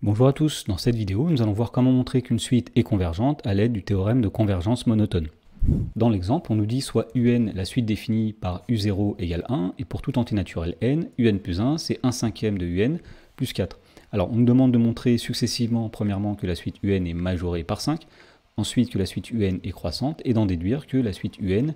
Bonjour à tous, dans cette vidéo nous allons voir comment montrer qu'une suite est convergente à l'aide du théorème de convergence monotone. Dans l'exemple, on nous dit soit un, la suite définie par u0 égale 1, et pour tout antinaturel n, un plus 1 c'est 1 cinquième de un plus 4. Alors on nous demande de montrer successivement premièrement que la suite un est majorée par 5, ensuite que la suite un est croissante, et d'en déduire que la suite un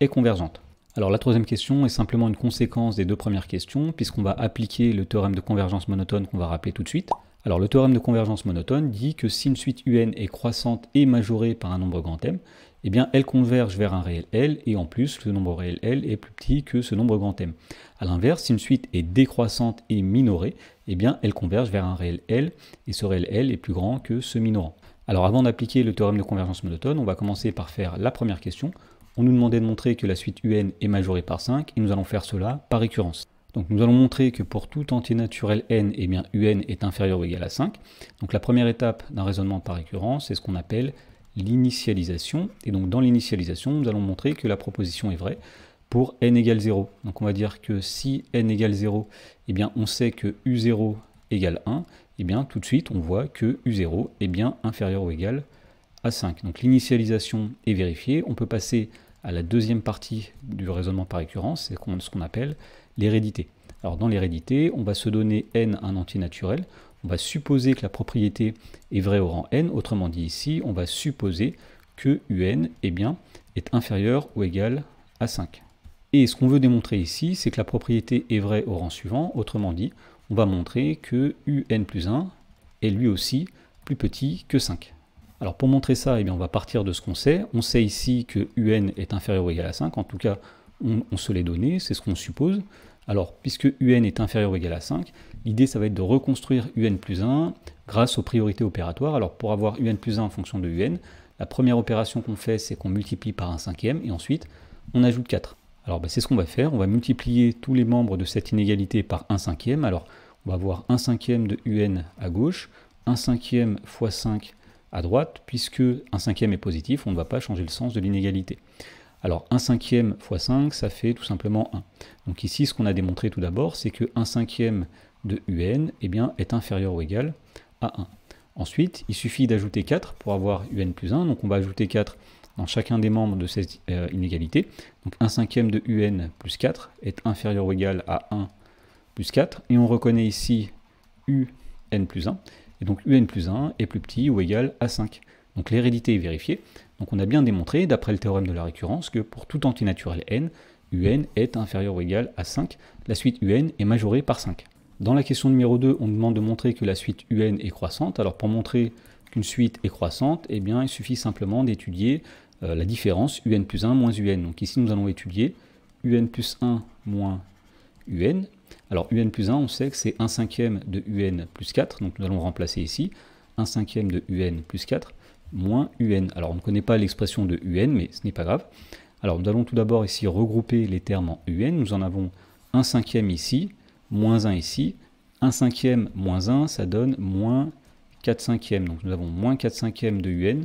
est convergente. Alors la troisième question est simplement une conséquence des deux premières questions, puisqu'on va appliquer le théorème de convergence monotone qu'on va rappeler tout de suite. Alors le théorème de convergence monotone dit que si une suite UN est croissante et majorée par un nombre grand M, eh bien elle converge vers un réel L et en plus le nombre réel L est plus petit que ce nombre grand M. A l'inverse, si une suite est décroissante et minorée, eh bien elle converge vers un réel L et ce réel L est plus grand que ce minorant. Alors avant d'appliquer le théorème de convergence monotone, on va commencer par faire la première question. On nous demandait de montrer que la suite UN est majorée par 5 et nous allons faire cela par récurrence. Donc nous allons montrer que pour tout entier naturel n, eh bien un est inférieur ou égal à 5. Donc la première étape d'un raisonnement par récurrence, c'est ce qu'on appelle l'initialisation. Et donc dans l'initialisation, nous allons montrer que la proposition est vraie pour n égale 0. Donc on va dire que si n égale 0, eh bien on sait que u0 égale 1, et eh bien tout de suite on voit que u0 est bien inférieur ou égal à 5. Donc l'initialisation est vérifiée. On peut passer à la deuxième partie du raisonnement par récurrence, c'est ce qu'on appelle l'hérédité. Alors dans l'hérédité, on va se donner n un entier naturel, on va supposer que la propriété est vraie au rang n, autrement dit ici, on va supposer que un eh bien, est inférieur ou égal à 5. Et ce qu'on veut démontrer ici, c'est que la propriété est vraie au rang suivant, autrement dit, on va montrer que un plus 1 est lui aussi plus petit que 5. Alors pour montrer ça, eh bien, on va partir de ce qu'on sait. On sait ici que un est inférieur ou égal à 5, en tout cas on, se les donné, c'est ce qu'on suppose. Alors, puisque UN est inférieur ou égal à 5, l'idée, ça va être de reconstruire UN plus 1 grâce aux priorités opératoires. Alors, pour avoir UN plus 1 en fonction de UN, la première opération qu'on fait, c'est qu'on multiplie par un cinquième, et ensuite, on ajoute 4. Alors, ben, c'est ce qu'on va faire. On va multiplier tous les membres de cette inégalité par un cinquième. Alors, on va avoir un cinquième de UN à gauche, un cinquième fois 5 à droite, puisque un cinquième est positif, on ne va pas changer le sens de l'inégalité. Alors 1 cinquième fois 5, ça fait tout simplement 1. Donc ici, ce qu'on a démontré tout d'abord, c'est que 1 cinquième de un eh bien, est inférieur ou égal à 1. Ensuite, il suffit d'ajouter 4 pour avoir un plus 1. Donc on va ajouter 4 dans chacun des membres de cette euh, inégalité. Donc 1 cinquième de un plus 4 est inférieur ou égal à 1 plus 4. Et on reconnaît ici un plus 1. Et donc un plus 1 est plus petit ou égal à 5. Donc l'hérédité est vérifiée. Donc on a bien démontré, d'après le théorème de la récurrence, que pour tout antinaturel n, un est inférieur ou égal à 5, la suite un est majorée par 5. Dans la question numéro 2, on demande de montrer que la suite un est croissante. Alors pour montrer qu'une suite est croissante, eh bien, il suffit simplement d'étudier euh, la différence un plus 1 moins un. Donc ici, nous allons étudier un plus 1 moins un. Alors un plus 1, on sait que c'est 1 cinquième de un plus 4, donc nous allons remplacer ici 1 cinquième de un plus 4 moins UN. Alors on ne connaît pas l'expression de UN, mais ce n'est pas grave. Alors nous allons tout d'abord ici regrouper les termes en UN. Nous en avons un cinquième ici, moins 1 ici. Un cinquième moins 1, ça donne moins 4 cinquièmes. Donc nous avons moins 4 cinquièmes de UN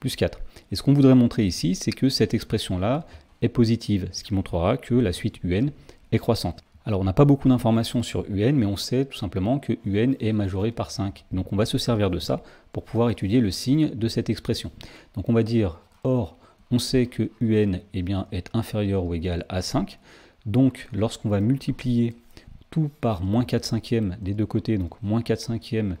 plus 4. Et ce qu'on voudrait montrer ici, c'est que cette expression-là est positive, ce qui montrera que la suite UN est croissante. Alors on n'a pas beaucoup d'informations sur UN, mais on sait tout simplement que UN est majoré par 5. Donc on va se servir de ça pour pouvoir étudier le signe de cette expression. Donc on va dire, or, on sait que UN eh bien, est inférieur ou égal à 5. Donc lorsqu'on va multiplier tout par moins 4 cinquièmes des deux côtés, donc moins 4 cinquièmes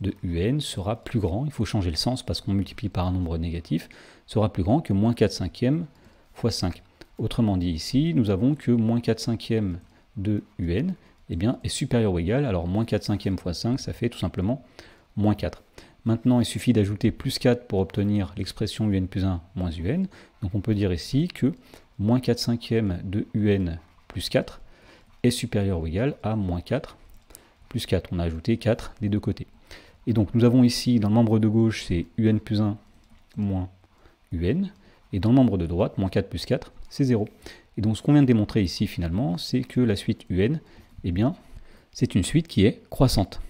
de UN sera plus grand, il faut changer le sens parce qu'on multiplie par un nombre négatif, sera plus grand que moins 4 cinquièmes fois 5. Autrement dit ici, nous avons que moins 4 cinquièmes de UN eh bien, est supérieur ou égal. Alors moins 4 cinquième fois 5, ça fait tout simplement moins 4. Maintenant, il suffit d'ajouter plus 4 pour obtenir l'expression UN plus 1 moins UN. Donc on peut dire ici que moins 4 cinquième de UN plus 4 est supérieur ou égal à moins 4 plus 4. On a ajouté 4 des deux côtés. Et donc nous avons ici, dans le membre de gauche, c'est UN plus 1 moins UN. Et dans le membre de droite, moins 4 plus 4, c'est 0. Et donc ce qu'on vient de démontrer ici finalement, c'est que la suite UN, eh bien, c'est une suite qui est croissante.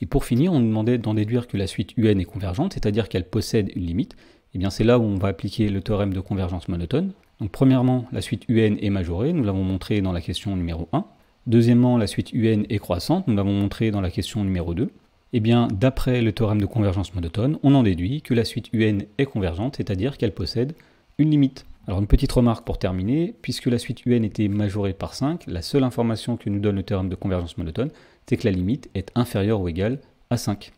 Et pour finir, on nous demandait d'en déduire que la suite UN est convergente, c'est-à-dire qu'elle possède une limite. Et eh bien c'est là où on va appliquer le théorème de convergence monotone. Donc premièrement, la suite UN est majorée, nous l'avons montré dans la question numéro 1. Deuxièmement, la suite UN est croissante, nous l'avons montré dans la question numéro 2. Eh bien, d'après le théorème de convergence monotone, on en déduit que la suite UN est convergente, c'est-à-dire qu'elle possède une limite. Alors une petite remarque pour terminer, puisque la suite UN était majorée par 5, la seule information que nous donne le théorème de convergence monotone, c'est que la limite est inférieure ou égale à 5.